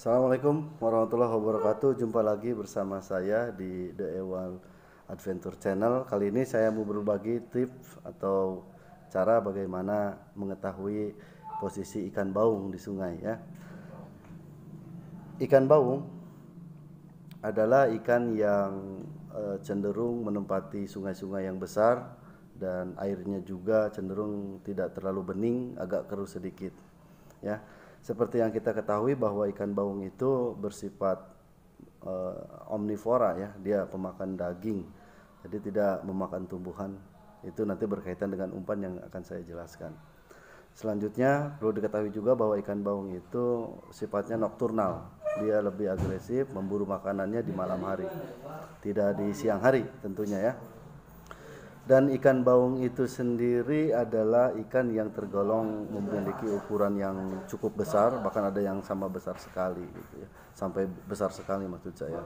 Assalamualaikum warahmatullahi wabarakatuh. Jumpa lagi bersama saya di The Ewal Adventure Channel. Kali ini saya mau berbagi tips atau cara bagaimana mengetahui posisi ikan baung di sungai ya. Ikan baung adalah ikan yang eh, cenderung menempati sungai-sungai yang besar dan airnya juga cenderung tidak terlalu bening, agak keruh sedikit. Ya seperti yang kita ketahui bahwa ikan baung itu bersifat uh, omnivora ya, dia pemakan daging. Jadi tidak memakan tumbuhan. Itu nanti berkaitan dengan umpan yang akan saya jelaskan. Selanjutnya perlu diketahui juga bahwa ikan baung itu sifatnya nokturnal. Dia lebih agresif, memburu makanannya di malam hari. Tidak di siang hari tentunya ya. Dan ikan baung itu sendiri adalah ikan yang tergolong memiliki ukuran yang cukup besar, bahkan ada yang sama besar sekali, gitu ya. sampai besar sekali maksud saya.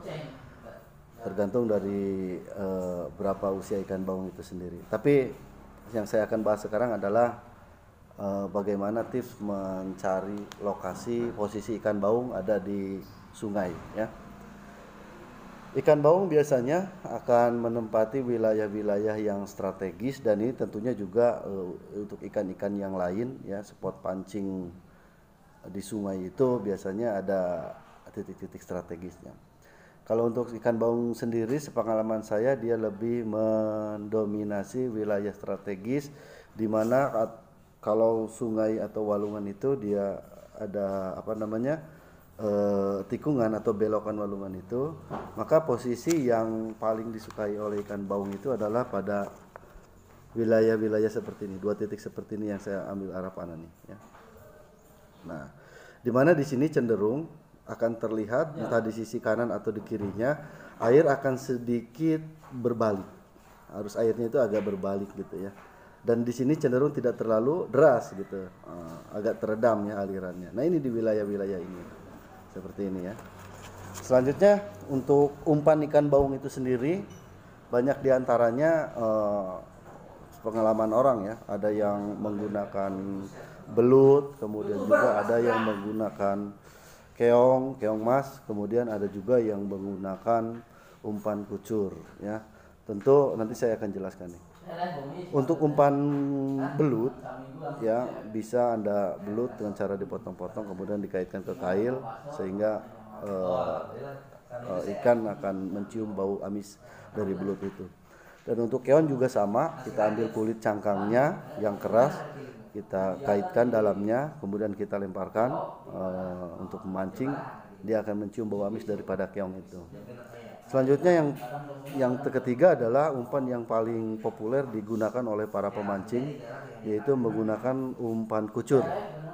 Tergantung dari uh, berapa usia ikan baung itu sendiri. Tapi yang saya akan bahas sekarang adalah uh, bagaimana tips mencari lokasi posisi ikan baung ada di sungai, ya Ikan baung biasanya akan menempati wilayah-wilayah yang strategis dan ini tentunya juga eh, untuk ikan-ikan yang lain ya spot pancing di sungai itu biasanya ada titik-titik strategisnya. Kalau untuk ikan baung sendiri sepengalaman saya dia lebih mendominasi wilayah strategis di mana kalau sungai atau walungan itu dia ada apa namanya? eh, tikungan atau belokan walungan itu, maka posisi yang paling disukai oleh ikan baung itu adalah pada wilayah-wilayah seperti ini, dua titik seperti ini yang saya ambil arah panah nih. Ya. Nah, di mana di sini cenderung akan terlihat ya. entah di sisi kanan atau di kirinya air akan sedikit berbalik, arus airnya itu agak berbalik gitu ya. Dan di sini cenderung tidak terlalu deras gitu, eh, agak teredam ya alirannya. Nah ini di wilayah-wilayah ini seperti ini ya selanjutnya untuk umpan ikan baung itu sendiri banyak diantaranya eh, pengalaman orang ya ada yang menggunakan belut kemudian juga ada yang menggunakan keong keong mas kemudian ada juga yang menggunakan umpan kucur ya tentu nanti saya akan jelaskan nih untuk umpan belut ya bisa Anda belut dengan cara dipotong-potong kemudian dikaitkan ke kail sehingga uh, uh, ikan akan mencium bau amis dari belut itu. Dan untuk keon juga sama, kita ambil kulit cangkangnya yang keras, kita kaitkan dalamnya, kemudian kita lemparkan uh, untuk memancing, dia akan mencium bau amis daripada keong itu. Selanjutnya yang yang ketiga adalah umpan yang paling populer digunakan oleh para pemancing yaitu menggunakan umpan kucur.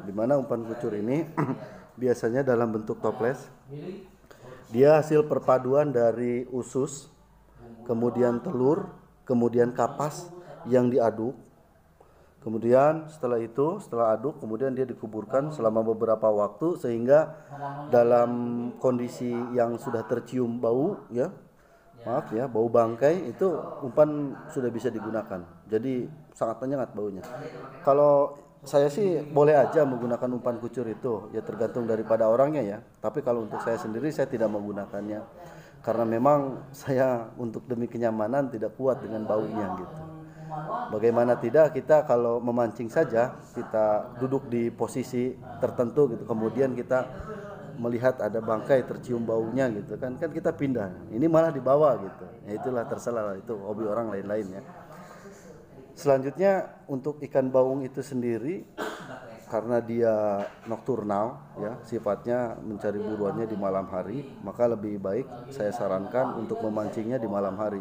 Di mana umpan kucur ini biasanya dalam bentuk toples. Dia hasil perpaduan dari usus, kemudian telur, kemudian kapas yang diaduk Kemudian setelah itu, setelah aduk, kemudian dia dikuburkan selama beberapa waktu sehingga dalam kondisi yang sudah tercium bau, ya, maaf ya, bau bangkai itu umpan sudah bisa digunakan. Jadi sangat menyengat baunya. Kalau saya sih boleh aja menggunakan umpan kucur itu, ya tergantung daripada orangnya ya. Tapi kalau untuk saya sendiri saya tidak menggunakannya karena memang saya untuk demi kenyamanan tidak kuat dengan baunya gitu. Bagaimana tidak kita kalau memancing saja kita duduk di posisi tertentu gitu kemudian kita melihat ada bangkai tercium baunya gitu kan kan kita pindah ini malah dibawa gitu ya itulah terselah itu hobi orang lain-lain ya selanjutnya untuk ikan baung itu sendiri karena dia nokturnal ya sifatnya mencari buruannya di malam hari maka lebih baik saya sarankan untuk memancingnya di malam hari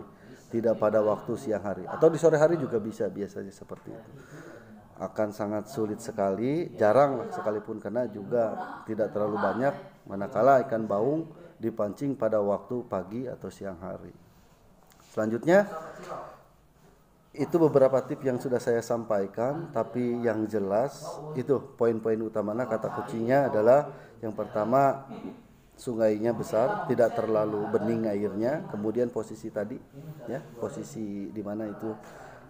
tidak pada waktu siang hari atau di sore hari juga bisa biasanya seperti itu akan sangat sulit sekali jarang sekalipun karena juga tidak terlalu banyak manakala ikan baung dipancing pada waktu pagi atau siang hari selanjutnya itu beberapa tip yang sudah saya sampaikan tapi yang jelas itu poin-poin utamanya kata kuncinya adalah yang pertama sungainya besar, tidak terlalu bening airnya, kemudian posisi tadi ya, posisi di mana itu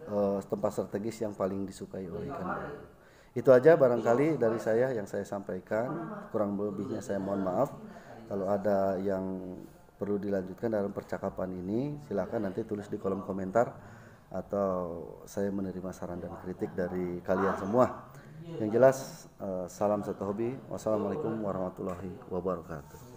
uh, tempat strategis yang paling disukai oleh ikan Itu aja barangkali dari saya yang saya sampaikan, kurang lebihnya saya mohon maaf. Kalau ada yang perlu dilanjutkan dalam percakapan ini, silakan nanti tulis di kolom komentar atau saya menerima saran dan kritik dari kalian semua. Yang jelas, eh, salam satu hobi. Wassalamualaikum warahmatullahi wabarakatuh.